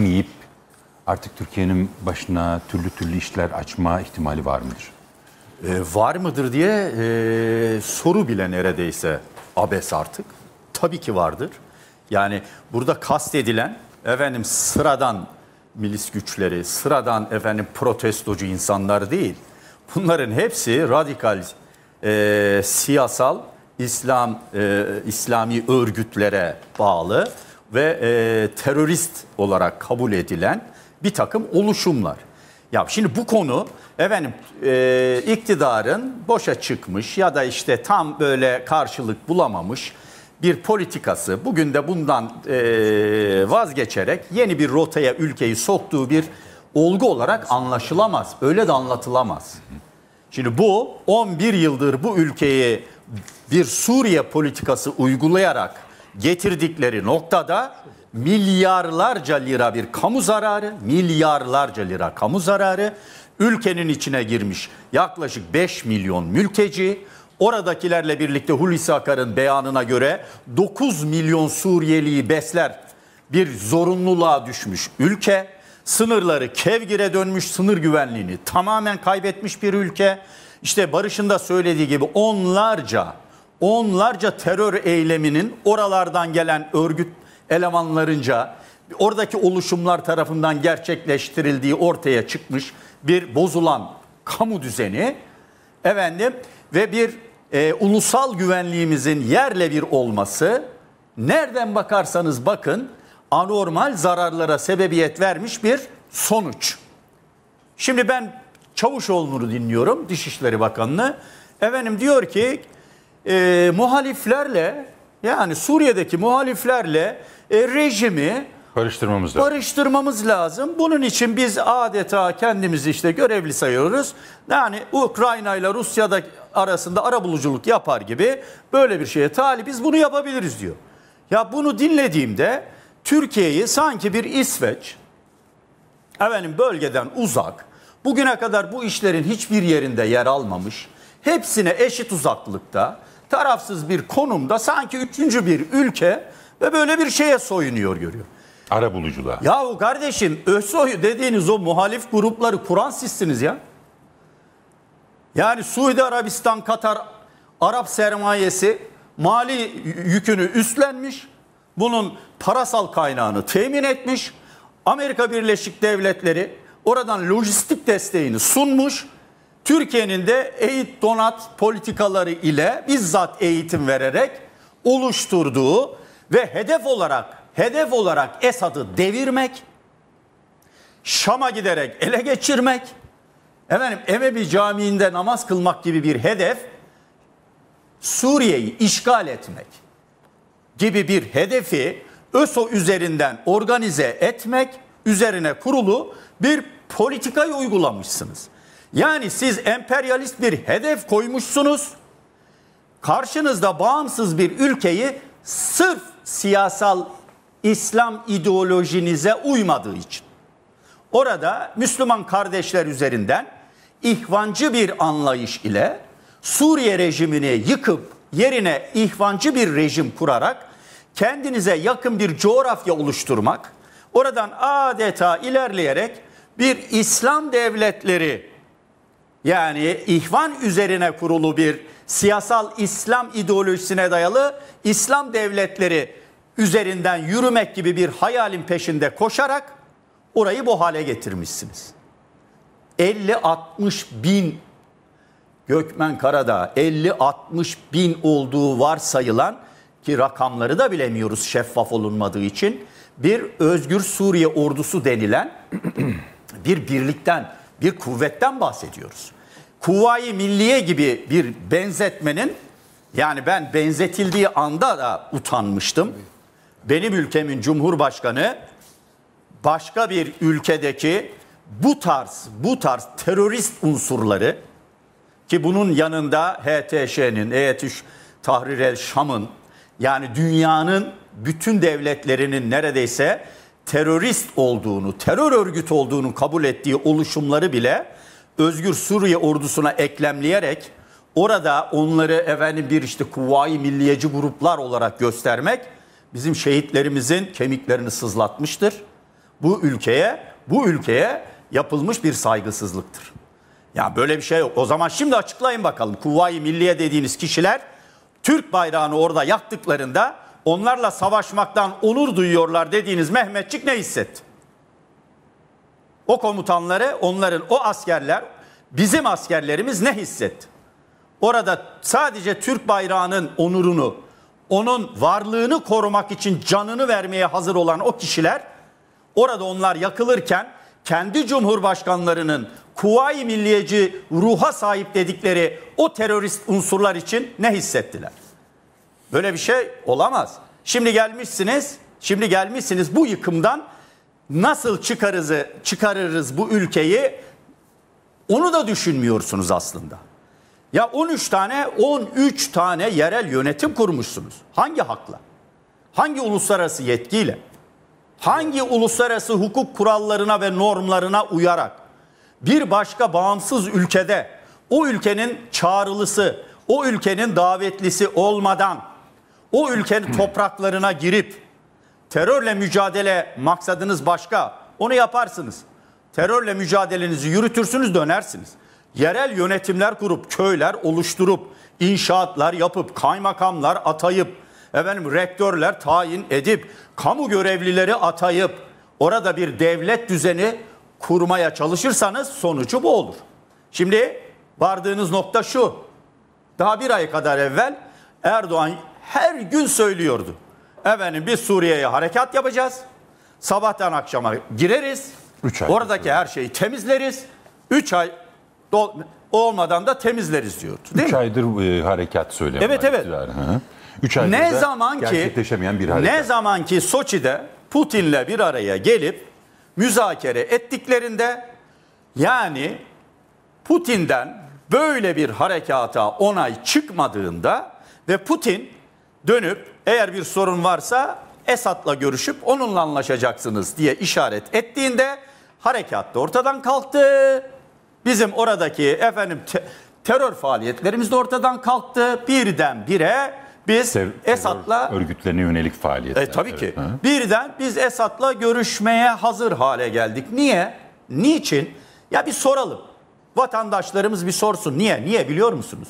yürütmeyip artık Türkiye'nin başına türlü türlü işler açma ihtimali var mıdır? E, var mıdır diye e, soru bile neredeyse abes artık. Tabii ki vardır. Yani burada kastedilen efendim sıradan milis güçleri, sıradan efendim protestocu insanlar değil. Bunların hepsi radikal e, siyasal İslam e, İslami örgütlere bağlı ve e, terörist olarak kabul edilen bir takım oluşumlar. Ya şimdi bu konu efendim e, iktidarın boşa çıkmış ya da işte tam böyle karşılık bulamamış bir politikası bugün de bundan e, vazgeçerek yeni bir rotaya ülkeyi soktuğu bir olgu olarak anlaşılamaz. Öyle de anlatılamaz. Şimdi bu 11 yıldır bu ülkeyi bir Suriye politikası uygulayarak getirdikleri noktada milyarlarca lira bir kamu zararı, milyarlarca lira kamu zararı ülkenin içine girmiş yaklaşık 5 milyon mülteci, oradakilerle birlikte Hulusi Akar'ın beyanına göre 9 milyon Suriyeliyi besler bir zorunluluğa düşmüş ülke, sınırları kevgire dönmüş, sınır güvenliğini tamamen kaybetmiş bir ülke. işte Barış'ın da söylediği gibi onlarca onlarca terör eyleminin oralardan gelen örgüt elemanlarınca oradaki oluşumlar tarafından gerçekleştirildiği ortaya çıkmış bir bozulan kamu düzeni efendim ve bir e, ulusal güvenliğimizin yerle bir olması nereden bakarsanız bakın anormal zararlara sebebiyet vermiş bir sonuç. Şimdi ben Çavuşoğlu'nu dinliyorum Dışişleri Bakanı'nı. Efendim diyor ki e, muhaliflerle yani Suriye'deki muhaliflerle e, rejimi Barıştırmamız lazım. Barıştırmamız lazım. Bunun için biz adeta kendimizi işte görevli sayıyoruz. Yani Ukrayna ile Rusya'da arasında arabuluculuk yapar gibi böyle bir şeye talibiz. Bunu yapabiliriz diyor. Ya bunu dinlediğimde Türkiye'yi sanki bir İsveç efendim bölgeden uzak, bugüne kadar bu işlerin hiçbir yerinde yer almamış, hepsine eşit uzaklıkta tarafsız bir konumda sanki üçüncü bir ülke ve böyle bir şeye soyunuyor görüyor. Ara buluculuğa. Yahu kardeşim ösoyu dediğiniz o muhalif grupları kuran sizsiniz ya. Yani Suudi Arabistan, Katar, Arap sermayesi mali yükünü üstlenmiş. Bunun parasal kaynağını temin etmiş. Amerika Birleşik Devletleri oradan lojistik desteğini sunmuş Türkiye'nin de eğit donat politikaları ile bizzat eğitim vererek oluşturduğu ve hedef olarak hedef olarak Esad'ı devirmek, Şam'a giderek ele geçirmek, efendim Emevi Camii'nde namaz kılmak gibi bir hedef Suriye'yi işgal etmek gibi bir hedefi ÖSO üzerinden organize etmek üzerine kurulu bir politikayı uygulamışsınız. Yani siz emperyalist bir hedef koymuşsunuz. Karşınızda bağımsız bir ülkeyi sırf siyasal İslam ideolojinize uymadığı için. Orada Müslüman kardeşler üzerinden ihvancı bir anlayış ile Suriye rejimini yıkıp yerine ihvancı bir rejim kurarak kendinize yakın bir coğrafya oluşturmak, oradan adeta ilerleyerek bir İslam devletleri yani ihvan üzerine kurulu bir siyasal İslam ideolojisine dayalı İslam devletleri üzerinden yürümek gibi bir hayalin peşinde koşarak orayı bu hale getirmişsiniz. 50-60 bin Gökmen Karada, 50-60 bin olduğu varsayılan ki rakamları da bilemiyoruz şeffaf olunmadığı için bir özgür Suriye ordusu denilen bir birlikten bir kuvvetten bahsediyoruz. Kuvayi milliye gibi bir benzetmenin yani ben benzetildiği anda da utanmıştım. Benim ülkemin cumhurbaşkanı başka bir ülkedeki bu tarz bu tarz terörist unsurları ki bunun yanında HTŞ'nin, EYTÜ Tahrir el Şam'ın yani dünyanın bütün devletlerinin neredeyse terörist olduğunu, terör örgütü olduğunu kabul ettiği oluşumları bile Özgür Suriye ordusuna eklemleyerek orada onları efendim bir işte kuvayi milliyeci gruplar olarak göstermek bizim şehitlerimizin kemiklerini sızlatmıştır. Bu ülkeye, bu ülkeye yapılmış bir saygısızlıktır. Ya böyle bir şey yok. O zaman şimdi açıklayın bakalım. Kuvayi Milliye dediğiniz kişiler Türk bayrağını orada yaktıklarında onlarla savaşmaktan onur duyuyorlar dediğiniz Mehmetçik ne hissetti? O komutanları, onların o askerler, bizim askerlerimiz ne hissetti? Orada sadece Türk bayrağının onurunu, onun varlığını korumak için canını vermeye hazır olan o kişiler orada onlar yakılırken kendi cumhurbaşkanlarının kuvayi milliyeci ruha sahip dedikleri o terörist unsurlar için ne hissettiler? Böyle bir şey olamaz. Şimdi gelmişsiniz, şimdi gelmişsiniz bu yıkımdan nasıl çıkarızı çıkarırız bu ülkeyi? Onu da düşünmüyorsunuz aslında. Ya 13 tane 13 tane yerel yönetim kurmuşsunuz. Hangi hakla? Hangi uluslararası yetkiyle? Hangi uluslararası hukuk kurallarına ve normlarına uyarak bir başka bağımsız ülkede o ülkenin çağrılısı, o ülkenin davetlisi olmadan o ülkenin hmm. topraklarına girip terörle mücadele maksadınız başka. Onu yaparsınız. Terörle mücadelenizi yürütürsünüz dönersiniz. Yerel yönetimler kurup köyler oluşturup inşaatlar yapıp kaymakamlar atayıp efendim rektörler tayin edip kamu görevlileri atayıp orada bir devlet düzeni kurmaya çalışırsanız sonucu bu olur. Şimdi vardığınız nokta şu. Daha bir ay kadar evvel Erdoğan her gün söylüyordu. Efendim biz Suriye'ye harekat yapacağız. Sabahtan akşama gireriz. Üç ay Oradaki geçiyor. her şeyi temizleriz. 3 ay olmadan da temizleriz diyordu. 3 aydır e, harekat söylemi. Evet evet. Üç aydır ne zaman ki gerçekleşemeyen bir harekat. Ne zaman ki Soçi'de Putin'le bir araya gelip müzakere ettiklerinde yani Putin'den böyle bir harekata onay çıkmadığında ve Putin dönüp eğer bir sorun varsa Esat'la görüşüp onunla anlaşacaksınız diye işaret ettiğinde harekat da ortadan kalktı. Bizim oradaki efendim te terör faaliyetlerimiz de ortadan kalktı. Birden bire biz Ter Esad'la örgütlerine yönelik faaliyetler. E, tabii ki. Evet, birden biz Esat'la görüşmeye hazır hale geldik. Niye? Niçin? Ya bir soralım. Vatandaşlarımız bir sorsun. Niye? Niye biliyor musunuz?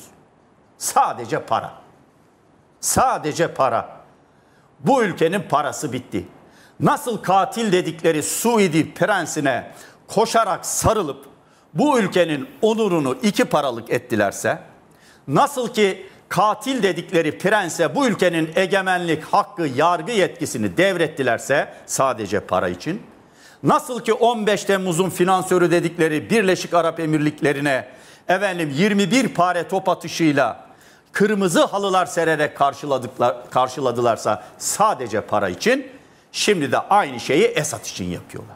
Sadece para. Sadece para. Bu ülkenin parası bitti. Nasıl katil dedikleri Suidi prensine koşarak sarılıp bu ülkenin onurunu iki paralık ettilerse, nasıl ki katil dedikleri prense bu ülkenin egemenlik hakkı, yargı yetkisini devrettilerse sadece para için, nasıl ki 15 Temmuz'un finansörü dedikleri Birleşik Arap Emirlikleri'ne efendim 21 pare top atışıyla kırmızı halılar sererek karşıladıklar, karşıladılarsa sadece para için şimdi de aynı şeyi Esad için yapıyorlar.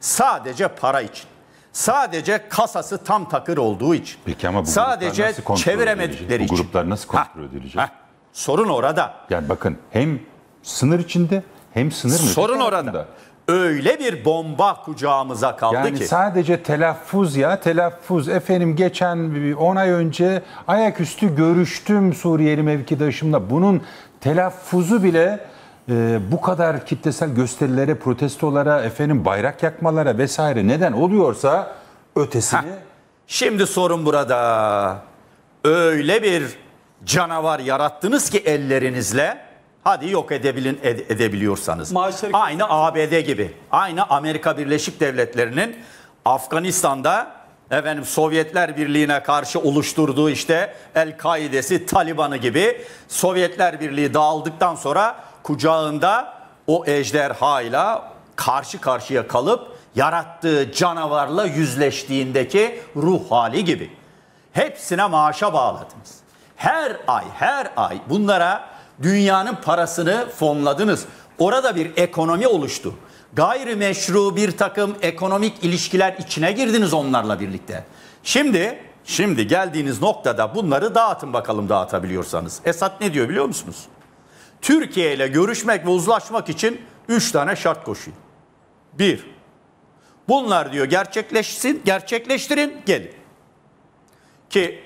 Sadece para için. Sadece kasası tam takır olduğu için. Peki ama bu sadece nasıl çeviremedikleri için. Bu gruplar nasıl kontrol edilecek? edilecek? Ha, ha. Sorun orada. Yani bakın hem sınır içinde hem sınır mı? Sorun orada. Altında öyle bir bomba kucağımıza kaldı yani ki. Yani sadece telaffuz ya telaffuz. Efendim geçen 10 ay önce ayaküstü görüştüm Suriyeli mevkidaşımla. Bunun telaffuzu bile e, bu kadar kitlesel gösterilere, protestolara, efendim bayrak yakmalara vesaire neden oluyorsa ötesini... Heh. Şimdi sorun burada. Öyle bir canavar yarattınız ki ellerinizle Hadi yok edebilin ed, edebiliyorsanız. Maaşları aynı ABD gibi. Aynı Amerika Birleşik Devletleri'nin Afganistan'da efendim Sovyetler Birliği'ne karşı oluşturduğu işte El-Kaide'si, Taliban'ı gibi Sovyetler Birliği dağıldıktan sonra kucağında o ejderhayla karşı karşıya kalıp yarattığı canavarla yüzleştiğindeki ruh hali gibi. Hepsine maaşa bağladınız. Her ay her ay bunlara dünyanın parasını fonladınız. Orada bir ekonomi oluştu. Gayrimeşru bir takım ekonomik ilişkiler içine girdiniz onlarla birlikte. Şimdi şimdi geldiğiniz noktada bunları dağıtın bakalım dağıtabiliyorsanız. Esat ne diyor biliyor musunuz? Türkiye ile görüşmek ve uzlaşmak için 3 tane şart koşuyor. 1. Bunlar diyor gerçekleşsin, gerçekleştirin, gelin. Ki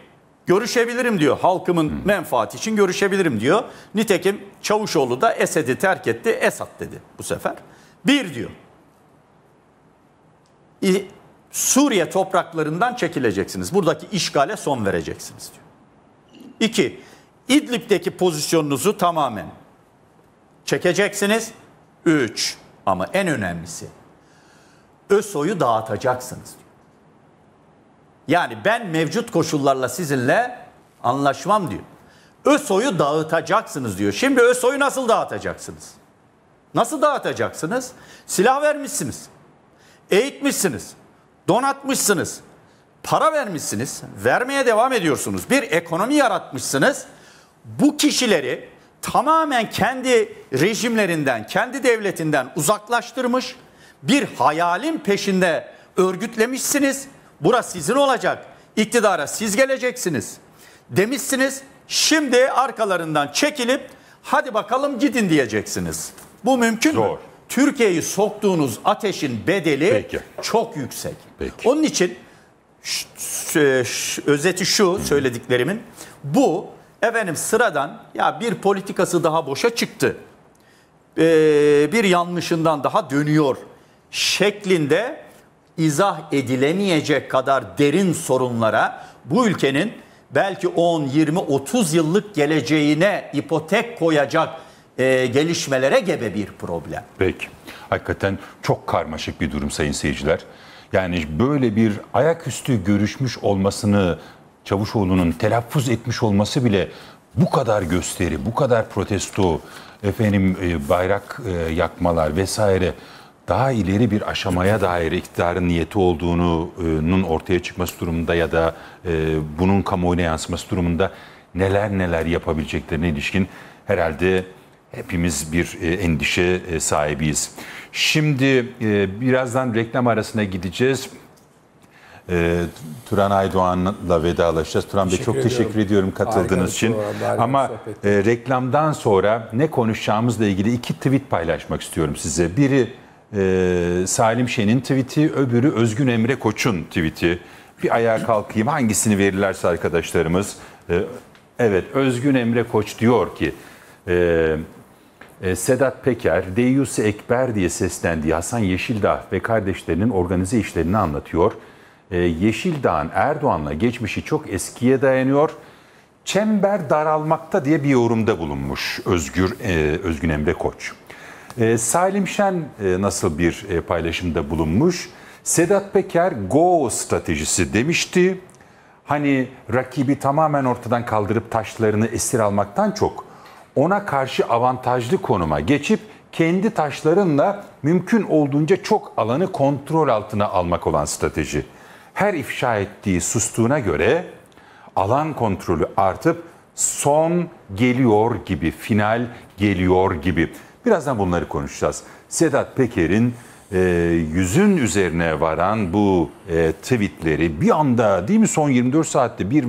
Görüşebilirim diyor. Halkımın hmm. menfaati için görüşebilirim diyor. Nitekim Çavuşoğlu da Esed'i terk etti. esat dedi bu sefer. Bir diyor. Suriye topraklarından çekileceksiniz. Buradaki işgale son vereceksiniz diyor. İki, İdlib'deki pozisyonunuzu tamamen çekeceksiniz. Üç, ama en önemlisi ÖSO'yu dağıtacaksınız diyor. Yani ben mevcut koşullarla sizinle anlaşmam diyor. ÖSO'yu dağıtacaksınız diyor. Şimdi ÖSO'yu nasıl dağıtacaksınız? Nasıl dağıtacaksınız? Silah vermişsiniz. Eğitmişsiniz. Donatmışsınız. Para vermişsiniz. Vermeye devam ediyorsunuz. Bir ekonomi yaratmışsınız. Bu kişileri tamamen kendi rejimlerinden, kendi devletinden uzaklaştırmış, bir hayalin peşinde örgütlemişsiniz Burası sizin olacak. İktidara siz geleceksiniz. Demişsiniz şimdi arkalarından çekilip hadi bakalım gidin diyeceksiniz. Bu mümkün Zor. mü? Türkiye'yi soktuğunuz ateşin bedeli Peki. çok yüksek. Peki. Onun için özeti şu söylediklerimin. Bu efendim sıradan ya bir politikası daha boşa çıktı. Ee, bir yanlışından daha dönüyor şeklinde izah edilemeyecek kadar derin sorunlara bu ülkenin belki 10, 20, 30 yıllık geleceğine ipotek koyacak e, gelişmelere gebe bir problem. Peki. Hakikaten çok karmaşık bir durum sayın seyirciler. Yani böyle bir ayaküstü görüşmüş olmasını Çavuşoğlu'nun telaffuz etmiş olması bile bu kadar gösteri, bu kadar protesto, efendim e, bayrak e, yakmalar vesaire daha ileri bir aşamaya dair iktidarın niyeti olduğunun ortaya çıkması durumunda ya da e, bunun kamuoyuna yansıması durumunda neler neler yapabileceklerine ilişkin herhalde hepimiz bir e, endişe e, sahibiyiz. Şimdi birazdan reklam arasına gideceğiz. E, Turan Aydoğan'la vedalaşacağız. Turan Bey çok ediyorum. teşekkür ediyorum katıldığınız için. Var, Ama e, reklamdan sonra ne konuşacağımızla ilgili iki tweet paylaşmak istiyorum size. Biri e, Salim Şen'in tweet'i, öbürü Özgün Emre Koç'un tweet'i. Bir ayağa kalkayım hangisini verirlerse arkadaşlarımız. E, evet Özgün Emre Koç diyor ki e, e Sedat Peker, Deyyus Ekber diye seslendi. Hasan Yeşildağ ve kardeşlerinin organize işlerini anlatıyor. E, Yeşildağ'ın Erdoğan'la geçmişi çok eskiye dayanıyor. Çember daralmakta diye bir yorumda bulunmuş Özgür e, Özgün Emre Koç. E, Salim Şen e, nasıl bir e, paylaşımda bulunmuş? Sedat Peker go stratejisi demişti. Hani rakibi tamamen ortadan kaldırıp taşlarını esir almaktan çok ona karşı avantajlı konuma geçip kendi taşlarınla mümkün olduğunca çok alanı kontrol altına almak olan strateji. Her ifşa ettiği sustuğuna göre alan kontrolü artıp son geliyor gibi, final geliyor gibi. Birazdan bunları konuşacağız. Sedat Peker'in e, yüzün üzerine varan bu e, tweetleri bir anda değil mi son 24 saatte bir